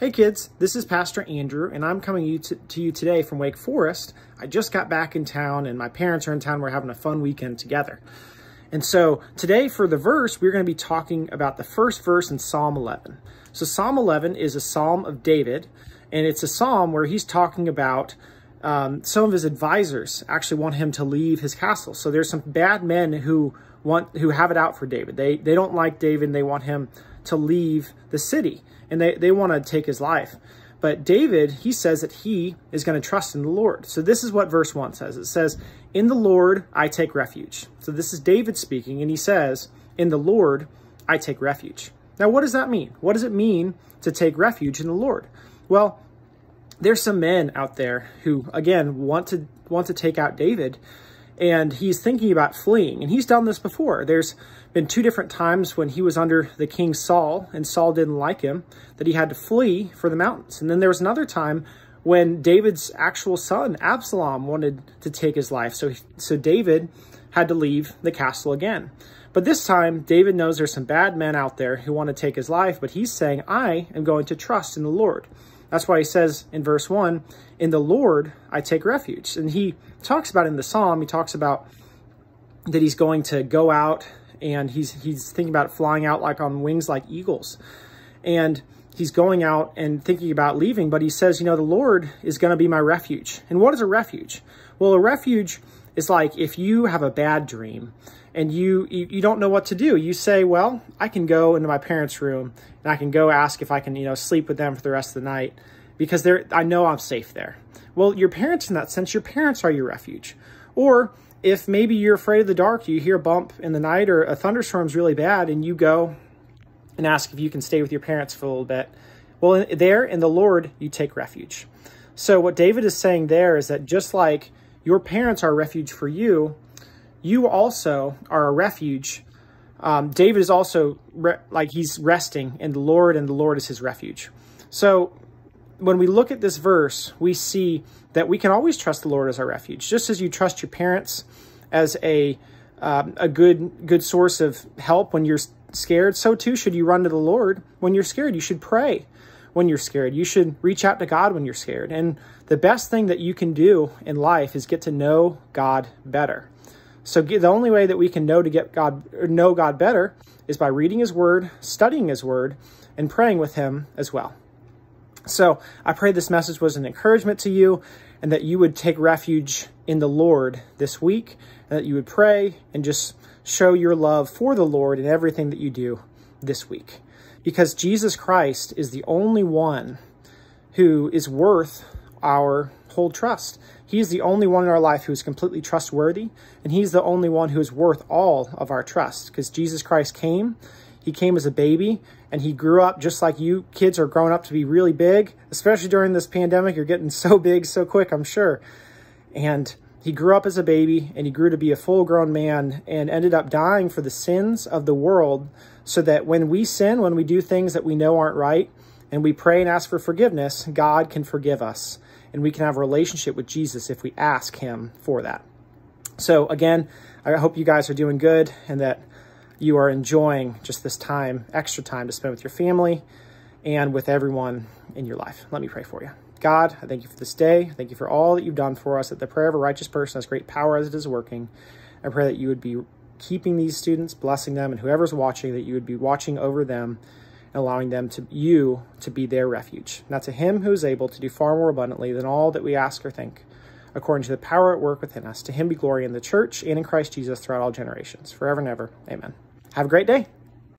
Hey kids, this is Pastor Andrew, and I'm coming to, you today from Wake Forest. I just got back in town, and my parents are in town. We're having a fun weekend together. And so today for the verse, we're going to be talking about the first verse in Psalm 11. So Psalm 11 is a psalm of David, and it's a psalm where he's talking about um, some of his advisors actually want him to leave his castle. So there's some bad men who want who have it out for David. They they don't like David. And they want him to leave the city and they, they want to take his life. But David, he says that he is going to trust in the Lord. So this is what verse 1 says. It says, In the Lord I take refuge. So this is David speaking, and he says, In the Lord I take refuge. Now, what does that mean? What does it mean to take refuge in the Lord? Well, there's some men out there who, again, want to want to take out David, and he's thinking about fleeing. And he's done this before. There's been two different times when he was under the king Saul, and Saul didn't like him, that he had to flee for the mountains. And then there was another time when David's actual son, Absalom, wanted to take his life. So, so David had to leave the castle again. But this time, David knows there's some bad men out there who want to take his life, but he's saying, I am going to trust in the Lord. That's why he says in verse 1, In the Lord I take refuge. And he talks about in the psalm, he talks about that he's going to go out and he's he's thinking about flying out like on wings like eagles. And he's going out and thinking about leaving, but he says, you know, the Lord is going to be my refuge. And what is a refuge? Well, a refuge it's like if you have a bad dream and you, you, you don't know what to do, you say, well, I can go into my parents' room and I can go ask if I can, you know, sleep with them for the rest of the night because they're, I know I'm safe there. Well, your parents in that sense, your parents are your refuge. Or if maybe you're afraid of the dark, you hear a bump in the night or a thunderstorm's really bad and you go and ask if you can stay with your parents for a little bit. Well, there in the Lord, you take refuge. So what David is saying there is that just like your parents are a refuge for you. You also are a refuge. Um, David is also like he's resting in the Lord, and the Lord is his refuge. So when we look at this verse, we see that we can always trust the Lord as our refuge, just as you trust your parents as a um, a good good source of help when you're scared. So too should you run to the Lord when you're scared. You should pray when you're scared. You should reach out to God when you're scared. And the best thing that you can do in life is get to know God better. So the only way that we can know to get God know God better is by reading his word, studying his word, and praying with him as well. So I pray this message was an encouragement to you and that you would take refuge in the Lord this week and that you would pray and just show your love for the Lord in everything that you do this week because Jesus Christ is the only one who is worth our whole trust. He is the only one in our life who is completely trustworthy, and he's the only one who is worth all of our trust because Jesus Christ came, he came as a baby, and he grew up just like you kids are growing up to be really big, especially during this pandemic. You're getting so big so quick, I'm sure. And he grew up as a baby and he grew to be a full grown man and ended up dying for the sins of the world so that when we sin, when we do things that we know aren't right, and we pray and ask for forgiveness, God can forgive us and we can have a relationship with Jesus if we ask him for that. So again, I hope you guys are doing good and that you are enjoying just this time, extra time to spend with your family and with everyone in your life. Let me pray for you. God, I thank you for this day. I thank you for all that you've done for us, that the prayer of a righteous person has great power as it is working. I pray that you would be keeping these students, blessing them, and whoever's watching, that you would be watching over them and allowing them to you to be their refuge. Now to him who is able to do far more abundantly than all that we ask or think, according to the power at work within us, to him be glory in the church and in Christ Jesus throughout all generations, forever and ever. Amen. Have a great day.